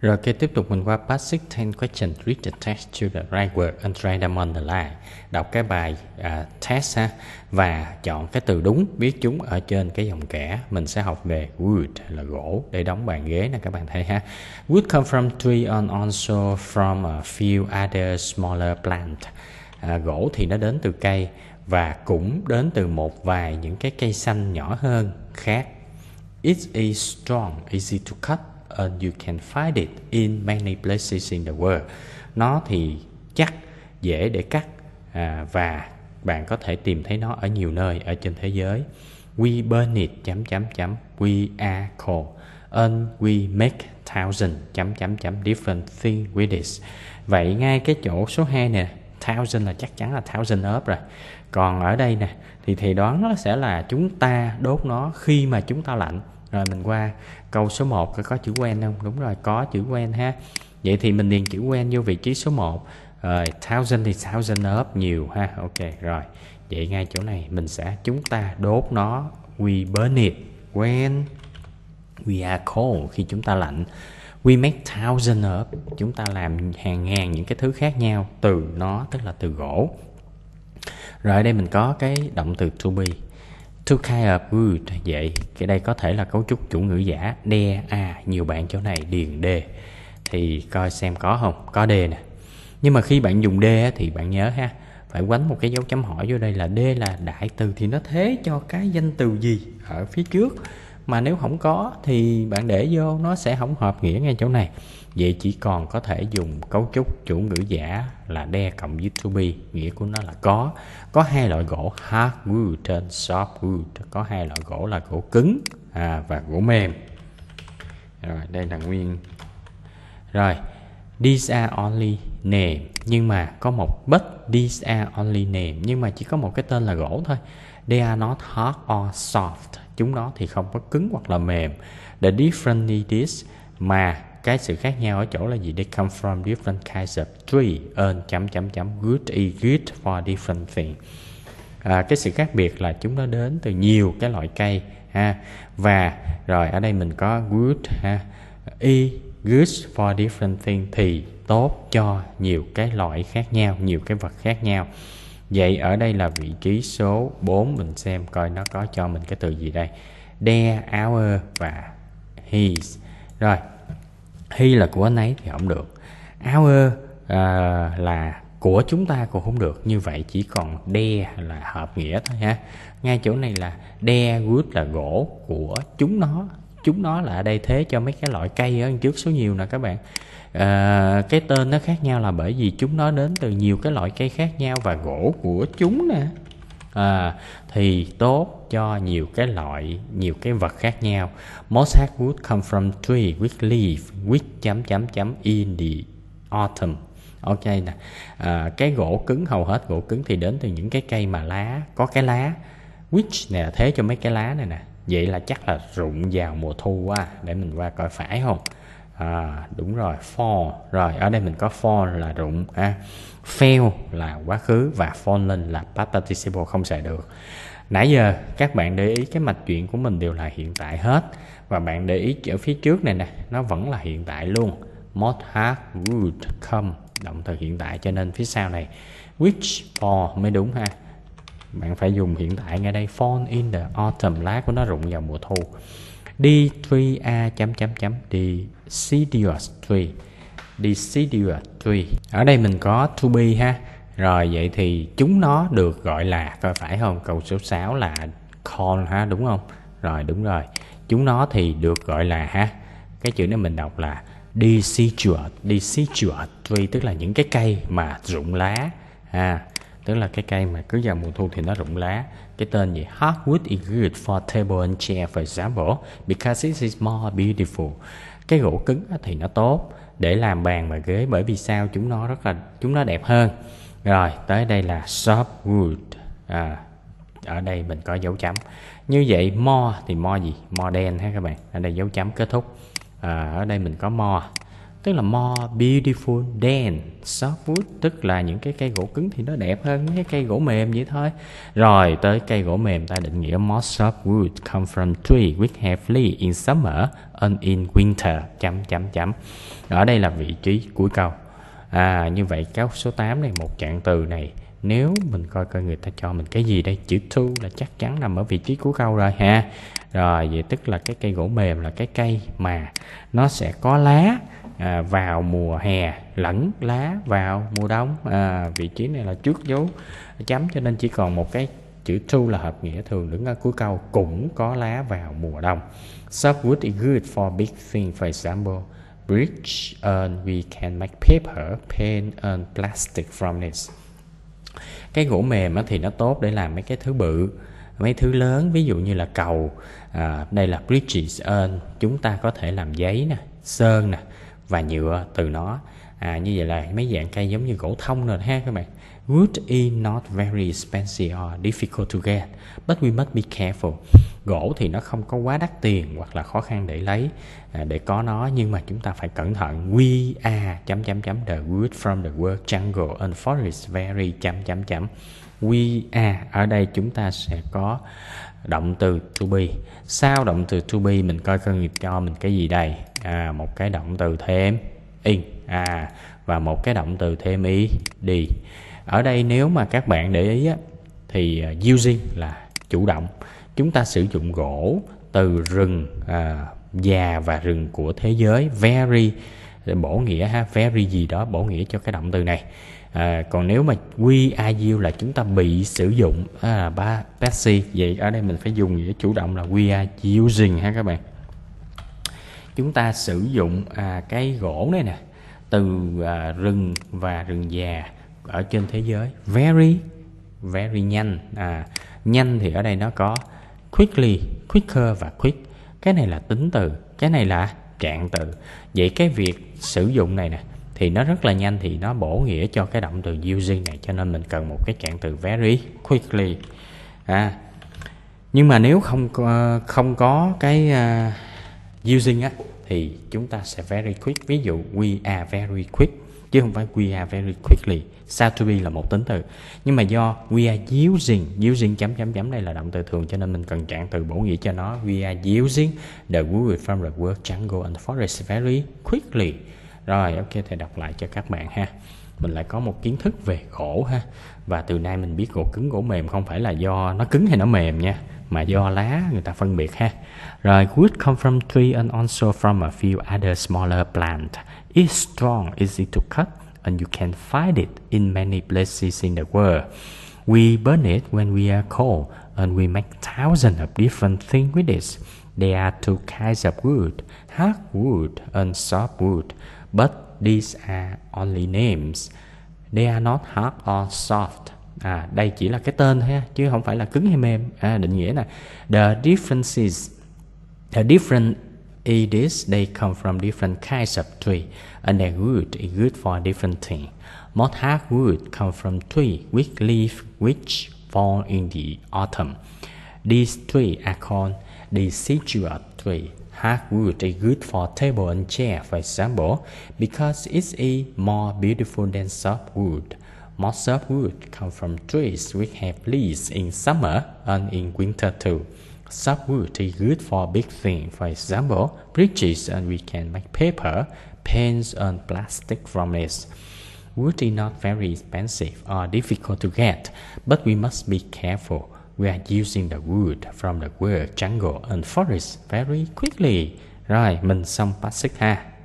Rồi kế tiếp tục mình qua Basic 10 Question Read the text to the right word and try them on the line Đọc cái bài uh, test ha Và chọn cái từ đúng Viết chúng ở trên cái dòng kẻ Mình sẽ học về wood là gỗ Để đóng bàn ghế nè các bạn thấy ha Wood come from tree and also from a few other smaller plant à, Gỗ thì nó đến từ cây Và cũng đến từ một vài những cái cây xanh nhỏ hơn khác It is strong, easy to cut and uh, you can find it in many places in the world nó thì chắc dễ để cắt à, và bạn có thể tìm thấy nó ở nhiều nơi ở trên thế giới we burn it chấm chấm chấm we are cold and we make thousand chấm chấm chấm different thing with this vậy ngay cái chỗ số 2 nè thousand là chắc chắn là thousand up rồi còn ở đây nè thì thầy đoán nó sẽ là chúng ta đốt nó khi mà chúng ta lạnh rồi mình qua câu số 1 có chữ quen không? Đúng rồi, có chữ quen ha. Vậy thì mình điền chữ quen vô vị trí số 1. Rồi, thousand thì thousand up nhiều ha. Ok, rồi. Vậy ngay chỗ này mình sẽ chúng ta đốt nó. We burn it when we are cold khi chúng ta lạnh. We make thousand up. Chúng ta làm hàng ngàn những cái thứ khác nhau từ nó, tức là từ gỗ. Rồi ở đây mình có cái động từ to be To kind of good Vậy cái đây có thể là cấu trúc chủ ngữ giả There à Nhiều bạn chỗ này điền D Thì coi xem có không Có D nè Nhưng mà khi bạn dùng D thì bạn nhớ ha Phải quánh một cái dấu chấm hỏi vô đây là D là đại từ Thì nó thế cho cái danh từ gì Ở phía trước mà nếu không có thì bạn để vô nó sẽ không hợp nghĩa ngay chỗ này vậy chỉ còn có thể dùng cấu trúc chủ ngữ giả là đe cộng với to be nghĩa của nó là có có hai loại gỗ hard wood and soft wood có hai loại gỗ là gỗ cứng à, và gỗ mềm rồi đây là nguyên rồi these are only name nhưng mà có một but these are only name nhưng mà chỉ có một cái tên là gỗ thôi they are not hard or soft chúng nó thì không có cứng hoặc là mềm the different needs mà cái sự khác nhau ở chỗ là gì they come from different kinds of tree earn chấm chấm chấm good is e, good for different things à, cái sự khác biệt là chúng nó đến từ nhiều cái loại cây ha và rồi ở đây mình có good ha y e, good for different things thì tốt cho nhiều cái loại khác nhau nhiều cái vật khác nhau Vậy ở đây là vị trí số 4 Mình xem coi nó có cho mình cái từ gì đây There, our và his Rồi He là của anh ấy thì không được Our uh, là của chúng ta cũng không được Như vậy chỉ còn de là hợp nghĩa thôi ha Ngay chỗ này là de wood là gỗ của chúng nó chúng nó là đây thế cho mấy cái loại cây ở trước số nhiều nè các bạn à, cái tên nó khác nhau là bởi vì chúng nó đến từ nhiều cái loại cây khác nhau và gỗ của chúng nè à, thì tốt cho nhiều cái loại nhiều cái vật khác nhau most hardwood come from tree with leaf with chấm chấm chấm in the autumn ok nè à, cái gỗ cứng hầu hết gỗ cứng thì đến từ những cái cây mà lá có cái lá which nè thế cho mấy cái lá này nè vậy là chắc là rụng vào mùa thu quá để mình qua coi phải không à, đúng rồi fall rồi ở đây mình có fall là rụng ha à, fail là quá khứ và fallen là past participle không xài được nãy giờ các bạn để ý cái mạch chuyện của mình đều là hiện tại hết và bạn để ý ở phía trước này nè nó vẫn là hiện tại luôn must have would come động từ hiện tại cho nên phía sau này which for mới đúng ha bạn phải dùng hiện tại ngay đây fall in the autumn lá của nó rụng vào mùa thu d3a chấm chấm chấm deciduous tree deciduous tree ở đây mình có to be ha rồi vậy thì chúng nó được gọi là phải phải không câu số 6 là call ha đúng không rồi đúng rồi chúng nó thì được gọi là ha cái chữ này mình đọc là deciduous deciduous tree tức là những cái cây mà rụng lá ha à, tức là cái cây mà cứ vào mùa thu thì nó rụng lá cái tên gì hardwood is good for table and chair for example because it is more beautiful cái gỗ cứng thì nó tốt để làm bàn và ghế bởi vì sao chúng nó rất là chúng nó đẹp hơn rồi tới đây là softwood à, ở đây mình có dấu chấm như vậy more thì more gì more đen ha các bạn ở đây dấu chấm kết thúc à, ở đây mình có more tức là more beautiful than softwood tức là những cái cây gỗ cứng thì nó đẹp hơn mấy cái cây gỗ mềm vậy thôi rồi tới cây gỗ mềm ta định nghĩa most softwood come from tree which have leaves in summer and in winter chấm chấm chấm ở đây là vị trí cuối câu à như vậy câu số 8 này một trạng từ này nếu mình coi coi người ta cho mình cái gì đây chữ thu là chắc chắn nằm ở vị trí của câu rồi ha rồi vậy tức là cái cây gỗ mềm là cái cây mà nó sẽ có lá à, vào mùa hè lẫn lá vào mùa đông à, vị trí này là trước dấu chấm cho nên chỉ còn một cái chữ thu là hợp nghĩa thường đứng ở cuối câu cũng có lá vào mùa đông softwood is good for big things for example bridge and we can make paper paint and plastic from this cái gỗ mềm á, thì nó tốt để làm mấy cái thứ bự mấy thứ lớn ví dụ như là cầu à, đây là bridges earn chúng ta có thể làm giấy nè sơn nè và nhựa từ nó à, như vậy là mấy dạng cây giống như gỗ thông rồi ha các bạn wood is not very expensive or difficult to get, but we must be careful. Gỗ thì nó không có quá đắt tiền hoặc là khó khăn để lấy à, để có nó nhưng mà chúng ta phải cẩn thận. We are chấm chấm chấm the wood from the world jungle and forest very chấm chấm chấm. We are ở đây chúng ta sẽ có động từ to be. Sau động từ to be mình coi cơ nghiệp cho mình cái gì đây? À, một cái động từ thêm in à và một cái động từ thêm ý đi ở đây nếu mà các bạn để ý á, thì à, using là chủ động chúng ta sử dụng gỗ từ rừng à, già và rừng của thế giới very bổ nghĩa ha very gì đó bổ nghĩa cho cái động từ này à, còn nếu mà we are you là chúng ta bị sử dụng à, ba passive vậy ở đây mình phải dùng nghĩa chủ động là we are using ha các bạn chúng ta sử dụng à, cái gỗ này nè từ à, rừng và rừng già ở trên thế giới very very nhanh à nhanh thì ở đây nó có quickly quicker và quick cái này là tính từ cái này là trạng từ vậy cái việc sử dụng này nè thì nó rất là nhanh thì nó bổ nghĩa cho cái động từ using này cho nên mình cần một cái trạng từ very quickly à nhưng mà nếu không không có cái uh, using á thì chúng ta sẽ very quick ví dụ we are very quick chứ không phải we are very quickly sad to be là một tính từ nhưng mà do we are using using chấm chấm chấm đây là động từ thường cho nên mình cần trạng từ bổ nghĩa cho nó we are using the wood from the work jungle and forest very quickly rồi ok thầy đọc lại cho các bạn ha mình lại có một kiến thức về gỗ ha và từ nay mình biết gỗ cứng gỗ mềm không phải là do nó cứng hay nó mềm nha mà do lá người ta phân biệt ha rồi wood come from tree and also from a few other smaller plant it's strong easy to cut and you can find it in many places in the world we burn it when we are cold and we make thousands of different things with it there are two kinds of wood hard wood and soft wood but these are only names. They are not hard or soft. À, đây chỉ là cái tên thôi chứ không phải là cứng hay mềm. À, định nghĩa này. The differences, the different it is they come from different kinds of tree, and a wood is good for different thing. Most wood come from tree with leaf which fall in the autumn. These tree are called deciduous tree hardwood is good for table and chair, for example, because it is a more beautiful than softwood. Most softwood come from trees which have leaves in summer and in winter too. Softwood is good for big things, for example, bridges, and we can make paper, pens and plastic from it. Wood is not very expensive or difficult to get, but we must be careful. We are using the wood from the word jungle and forest very quickly. Rồi, mình xong part 6 ha.